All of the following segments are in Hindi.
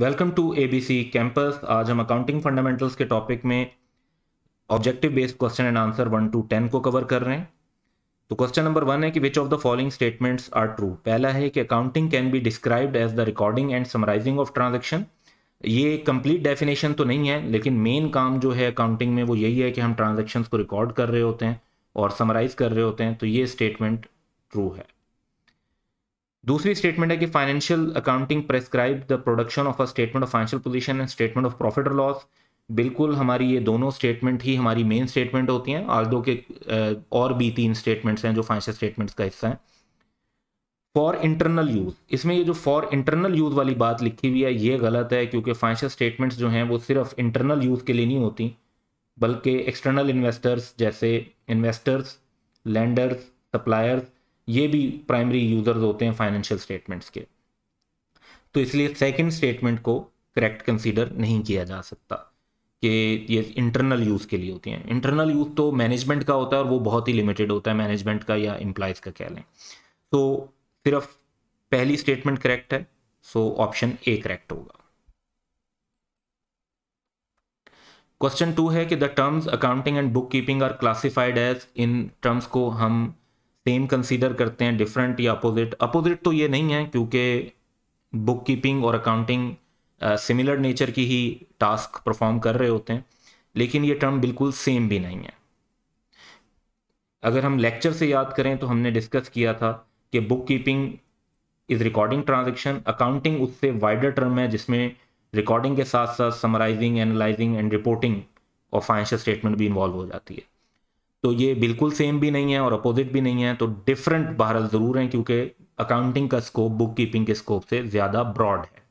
वेलकम टू सी कैंपस आज हम अकाउंटिंग फंडामेंटल्स के टॉपिक में objective based question and answer one to ten को कवर कर रहे हैं तो क्वेश्चन नंबर वन है कि which of the following statements are true पहला है कि accounting can be described as the recording and summarising of transaction ये कंप्लीट डेफिनेशन तो नहीं है लेकिन मेन काम जो है अकाउंटिंग में वो यही है कि हम ट्रांजेक्शन को रिकॉर्ड कर रहे होते हैं और समराइज कर रहे होते हैं तो ये स्टेटमेंट ट्रू है दूसरी स्टेटमेंट है कि financial accounting prescribe the production of a statement of financial position and statement of profit और लॉस बिल्कुल हमारी ये दोनों स्टेटमेंट ही हमारी मेन स्टेटमेंट होती हैं आल दो के और भी तीन स्टेटमेंट्स हैं जो फाइनेंशियल स्टेटमेंट्स का हिस्सा है फॉर इंटरनल यूज़ इसमें ये जो फॉर इंटरनल यूज़ वाली बात लिखी हुई है ये गलत है क्योंकि फाइनेंशियल स्टेटमेंट्स जो हैं वो सिर्फ इंटरनल यूज़ के लिए नहीं होती बल्कि एक्सटर्नल इन्वेस्टर्स जैसे इन्वेस्टर्स लैंडर्स सप्लायर्स ये भी प्राइमरी यूजर्स होते हैं फाइनेंशियल स्टेटमेंट्स के तो इसलिए सेकंड स्टेटमेंट को करेक्ट कंसीडर नहीं किया जा सकता कि ये इंटरनल यूज़ के लिए होती हैं इंटरनल यूज़ तो मैनेजमेंट का होता है और वो बहुत ही लिमिटेड होता है मैनेजमेंट का या एम्प्लॉयज़ का कह लें तो सिर्फ पहली स्टेटमेंट करेक्ट है सो ऑप्शन ए करेक्ट होगा क्वेश्चन टू है कि the terms accounting and bookkeeping are classified as इन टर्म्स को हम सेम कंसीडर करते हैं डिफरेंट या अपोजिट अपोजिट तो ये नहीं है क्योंकि बुक कीपिंग और अकाउंटिंग सिमिलर नेचर की ही टास्क परफॉर्म कर रहे होते हैं लेकिन ये टर्म बिल्कुल सेम भी नहीं है अगर हम लेक्चर से याद करें तो हमने डिस्कस किया था कि bookkeeping is recording transaction accounting उससे वाइडर टर्म है जिसमें रिकॉर्डिंग के साथ साथ समराइजिंग एनालाइजिंग एंड रिपोर्टिंग और फाइनेंशियल स्टेटमेंट भी इन्वॉल्व हो जाती है तो ये बिल्कुल सेम भी नहीं है और अपोजिट भी नहीं है तो डिफरेंट बहरल ज़रूर हैं क्योंकि अकाउंटिंग का स्कोप बुक कीपिंग के स्कोप से ज़्यादा ब्रॉड है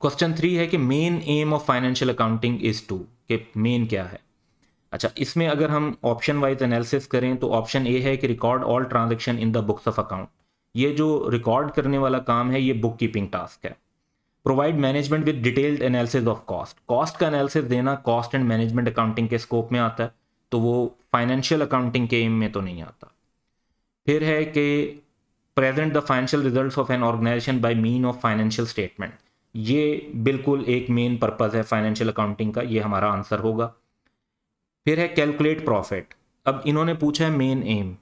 क्वेश्चन थ्री है कि main aim of financial accounting is to के मेन क्या है अच्छा इसमें अगर हम ऑप्शन वाइज एनालिसिस करें तो ऑप्शन ए है कि record all transaction in the books of account ये जो रिकॉर्ड करने वाला काम है ये बुक कीपिंग टास्क है provide management with detailed analysis of cost cost का एनालिसिस देना कॉस्ट एंड मैनेजमेंट अकाउंटिंग के स्कोप में आता है तो वो फाइनेंशियल अकाउंटिंग के एम में तो नहीं आता फिर है कि present the financial result of an organisation by mean of financial statement ये बिल्कुल एक मेन पर्पज़ है फाइनेंशियल अकाउंटिंग का ये हमारा आंसर होगा फिर है कैलकुलेट प्रॉफिट अब इन्होंने पूछा है मेन एम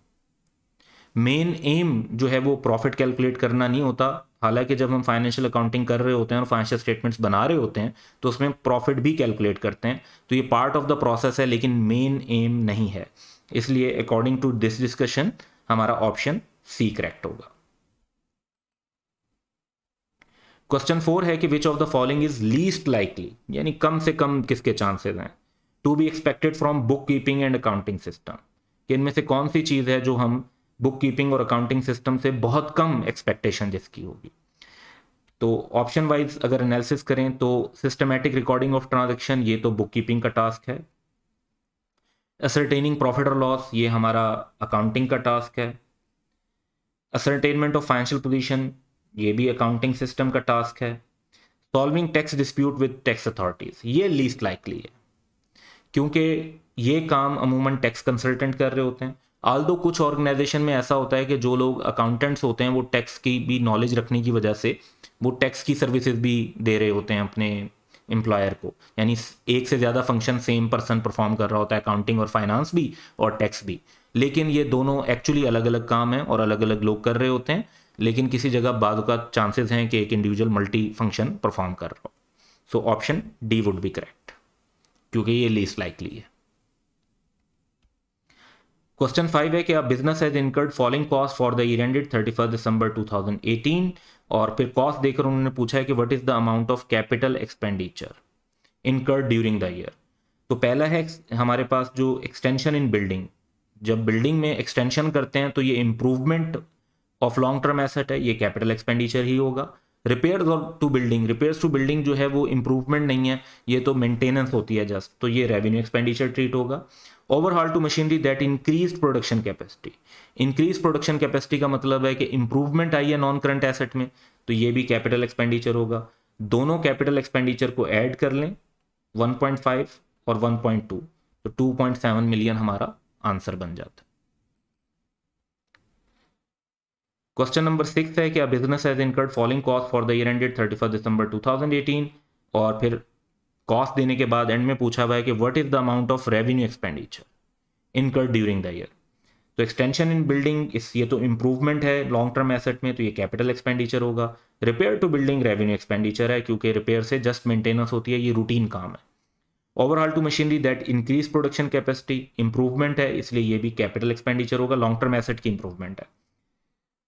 मेन एम जो है वो प्रॉफिट कैलकुलेट करना नहीं होता हालांकि जब हम फाइनेंशियल अकाउंटिंग कर रहे होते हैं और फाइनेंशियल स्टेटमेंट्स बना रहे होते हैं तो उसमें प्रॉफिट भी कैलकुलेट करते हैं तो ये पार्ट ऑफ द प्रोसेस है लेकिन मेन एम नहीं है इसलिए अकॉर्डिंग टू दिस डिस्कशन हमारा ऑप्शन सी करेक्ट होगा क्वेश्चन फोर है कि which of the following is least likely यानी कम से कम किसके चांसेस हैं to be expected from bookkeeping and accounting system इनमें से कौन सी चीज़ है जो हम बुक कीपिंग और अकाउंटिंग सिस्टम से बहुत कम एक्सपेक्टेशन जिसकी होगी तो ऑप्शन वाइज अगर एनालिसिस करें तो सिस्टमेटिक रिकॉर्डिंग ऑफ ट्रांजेक्शन ये तो बुक कीपिंग का टास्क है असरटेनिंग प्रॉफिट और लॉस ये हमारा अकाउंटिंग का टास्क है असरटेनमेंट ऑफ फाइनेंशियल पोजिशन ये भी अकाउंटिंग सिस्टम का टास्क है solving tax dispute with tax authorities ये लीस्ट लाइकली है क्योंकि ये काम अमूमन टैक्स कंसल्टेंट कर रहे होते हैं आल दो कुछ ऑर्गेनाइजेशन में ऐसा होता है कि जो लोग अकाउंटेंट्स होते हैं वो टैक्स की भी नॉलेज रखने की वजह से वो टैक्स की सर्विसेज भी दे रहे होते हैं अपने एम्प्लॉयर को यानी एक से ज़्यादा फंक्शन सेम पर्सन परफॉर्म कर रहा होता है अकाउंटिंग और फाइनेंस भी और टैक्स भी लेकिन ये दोनों एक्चुअली अलग अलग काम हैं और अलग अलग लोग कर रहे होते हैं लेकिन किसी जगह बाद का चांसेस हैं कि एक इंडिविजुअल मल्टी फंक्शन परफॉर्म कर रहा हो so option D would be correct क्योंकि ये लीस्ट लाइकली है क्वेश्चन फाइव है कि अब business has incurred falling cost for the year ended thirty first December two thousand eighteen और फिर कॉस्ट देकर उन्होंने पूछा है कि what is the amount of capital expenditure incurred during the year तो पहला है हमारे पास जो एक्सटेंशन इन बिल्डिंग जब बिल्डिंग में एक्सटेंशन करते हैं तो ये improvement of long term asset है ये कैपिटल एक्सपेंडिचर ही होगा repair to building repair to building जो है वो इम्प्रूवमेंट नहीं है ये तो मेंटेनेंस होती है जस्ट तो ये रेवेन्यू एक्सपेंडिचर ट्रीट होगा overhaul to machinery that increase production capacity increase production capacity का मतलब है कि इंप्रूवमेंट आई है नॉन करंट एसेट में तो ये भी कैपिटल एक्सपेंडिचर होगा दोनों कैपिटल एक्सपेंडिचर को ऐड कर लें 1.5 और 1.2 तो 2.7 मिलियन हमारा आंसर बन जाता है क्वेश्चन नंबर सिक्स है कि business has incurred falling cost for the year ended 31 December 2018 और फिर कॉस्ट देने के बाद एंड में पूछा हुआ है कि what is the amount of revenue expenditure incur during the year तो एक्सटेंशन इन बिल्डिंग इस ये तो इम्प्रूवमेंट है लॉन्ग टर्म एसेट में तो ये कैपिटल एक्सपेंडिचर होगा repair to building revenue expenditure है क्योंकि रिपेयर से जस्ट मेंटेनेंस होती है ये रूटीन काम है overhaul to machinery that increase production capacity improvement है इसलिए ये भी कैपिटल एक्सपेंडिचर होगा लॉन्ग टर्म एसेट की इंप्रूवमेंट है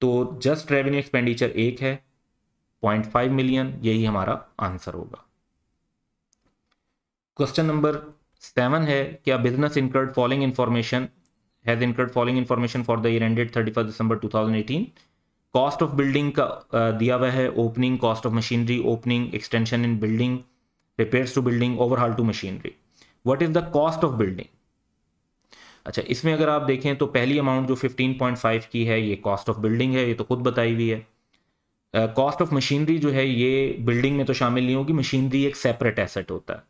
तो जस्ट रेवेन्यू एक्सपेंडिचर एक है पॉइंट फाइव मिलियन यही हमारा आंसर होगा क्वेश्चन नंबर सेवन है क्या business incurred following information has incurred following information for the year ended thirty first December two thousand eighteen cost of building का दिया हुआ है opening cost of machinery opening extension in building repairs to building overhaul to machinery what is the cost of building अच्छा इसमें अगर आप देखें तो पहली अमाउंट जो फिफ्टीन पॉइंट फाइव की है ये कॉस्ट ऑफ बिल्डिंग है ये तो खुद बताई हुई है कॉस्ट ऑफ मशीनरी जो है ये बिल्डिंग में तो शामिल नहीं होगी मशीनरी एक सेपरेट एसेट होता है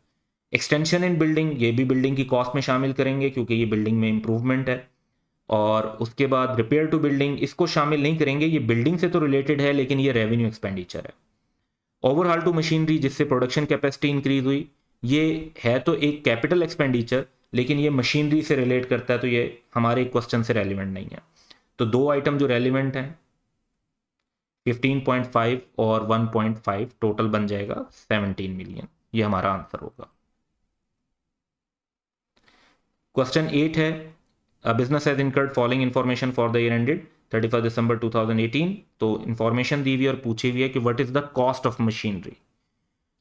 एक्सटेंशन इन बिल्डिंग ये भी बिल्डिंग की कॉस्ट में शामिल करेंगे क्योंकि ये बिल्डिंग में इंप्रूवमेंट है और उसके बाद रिपेयर टू बिल्डिंग इसको शामिल नहीं करेंगे ये बिल्डिंग से तो रिलेटेड है लेकिन ये रेवेन्यू एक्सपेंडिचर है ओवरहाल टू मशीनरी जिससे प्रोडक्शन कैपेसिटी इंक्रीज हुई ये है तो एक कैपिटल एक्सपेंडिचर लेकिन ये मशीनरी से रिलेट करता है तो ये हमारे क्वेश्चन से रेलिवेंट नहीं है तो दो आइटम जो रेलिवेंट हैं 15.5 और 1.5 टोटल बन जाएगा 17 मिलियन ये हमारा आंसर होगा क्वेश्चन एट है business has incurred following information for the year ended thirty first December two thousand eighteen तो इन्फॉर्मेशन दी हुई और पूछी हुई है कि what is the cost of machinery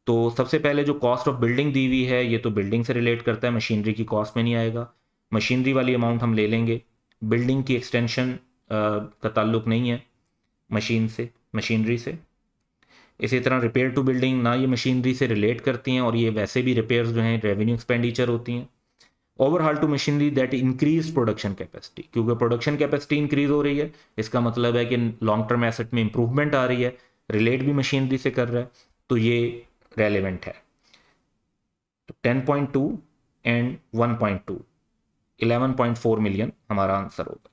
तो सबसे पहले जो कॉस्ट ऑफ बिल्डिंग दी हुई है ये तो बिल्डिंग से रिलेट करता है मशीनरी की कॉस्ट में नहीं आएगा मशीनरी वाली अमाउंट हम ले लेंगे बिल्डिंग की एक्सटेंशन का ताल्लुक नहीं है मशीन से मशीनरी से इसी तरह रिपेयर टू बिल्डिंग ना ये मशीनरी से रिलेट करती हैं और ये वैसे भी रिपेयर्स जो हैं रेवेन्यू एक्सपेंडिचर होती हैं overhaul to machinery that increase production capacity क्योंकि प्रोडक्शन कैपेसिटी इंक्रीज हो रही है इसका मतलब है कि लॉन्ग टर्म एसेट में इंप्रूवमेंट आ रही है रिलेट भी मशीनरी से कर रहा है तो ये रेलिवेंट है तो 10.2 एंड 1.2 11.4 मिलियन हमारा आंसर होगा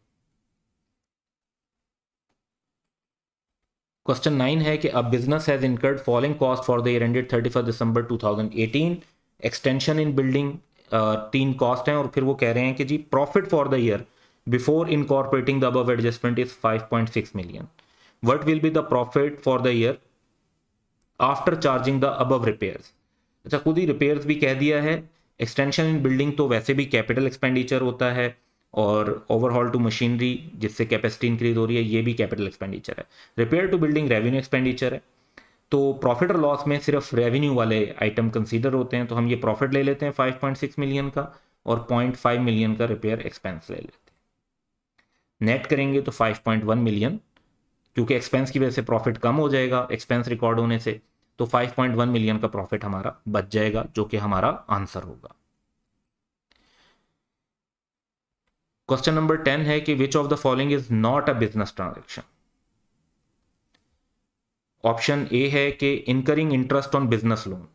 क्वेश्चन नाइन है कि अब business has incurred falling cost for the year ended 31 December 2018 extension in building तीन कॉस्ट हैं और फिर वो कह रहे हैं कि जी profit for the year before incorporating the above adjustment is 5.6 million what will be the profit for the year after charging the above repair अच्छा खुद ही रिपेयर भी कह दिया है एक्सटेंशन इन बिल्डिंग तो वैसे भी कैपिटल एक्सपेंडिचर होता है और ओवरऑल टू मशीनरी जिससे कैपेसिटी इंक्रीज हो रही है ये भी कैपिटल एक्सपेंडिचर है repair to building revenue expenditure है तो प्रॉफिट और लॉस में सिर्फ रेवेन्यू वाले आइटम कंसीडर होते हैं तो हम ये प्रॉफिट ले लेते हैं 5.6 मिलियन का और 0.5 मिलियन का रिपेयर एक्सपेंस ले लेते हैं नेट करेंगे तो 5.1 मिलियन क्योंकि एक्सपेंस की वजह से प्रॉफिट कम हो जाएगा एक्सपेंस रिकॉर्ड होने से तो 5.1 मिलियन का प्रॉफिट हमारा बच जाएगा जो कि हमारा आंसर होगा क्वेश्चन नंबर टेन है कि which of the following is not a business transaction option A है कि incurring interest on business loan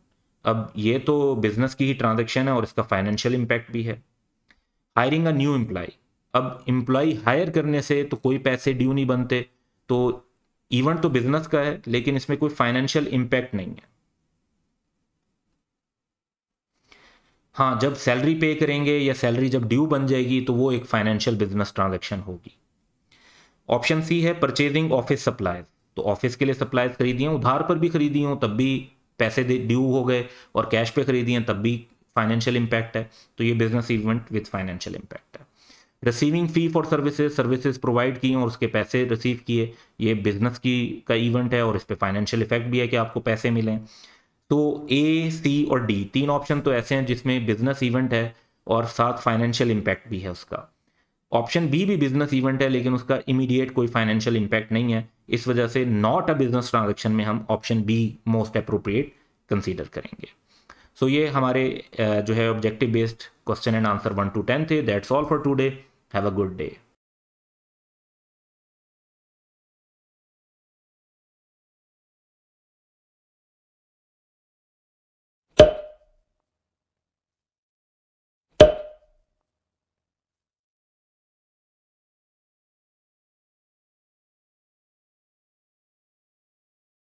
अब ये तो बिजनेस की ही ट्रांजेक्शन है और इसका फाइनेंशियल इम्पैक्ट भी है हायरिंग अ न्यू एम्प्लॉय अब एम्प्लॉय हायर करने से तो कोई पैसे ड्यू नहीं बनते तो इवन तो बिजनेस का है लेकिन इसमें कोई फाइनेंशियल इम्पैक्ट नहीं है हाँ जब सैलरी पे करेंगे या सैलरी जब ड्यू बन जाएगी तो वो एक फाइनेंशियल बिजनेस ट्रांजेक्शन होगी ऑप्शन सी है परचेजिंग ऑफिस सप्लाईज तो ऑफिस के लिए सप्लाईज खरीदी हैं उधार पर भी खरीदी हूँ तब भी पैसे ड्यू हो गए और कैश पे खरीदी हैं तब भी फाइनेंशियल इम्पैक्ट है तो ये business event with financial impact है receiving fee for services services provide की और उसके पैसे रिसीव किए ये बिजनेस की का इवेंट है और इस पर फाइनेंशियल इफेक्ट भी है कि आपको पैसे मिलें तो ए सी और डी तीन ऑप्शन तो ऐसे हैं जिसमें बिजनेस इवेंट है और साथ फाइनेंशियल इम्पैक्ट भी है उसका ऑप्शन बी भी बिजनेस इवेंट है लेकिन उसका इमीडिएट कोई फाइनेंशियल इंपैक्ट नहीं है इस वजह से नॉट अ बिजनेस ट्रांजेक्शन में हम option B most appropriate consider करेंगे सो so ये हमारे जो है objective based question and answer one to ten थे that's all for today have a good day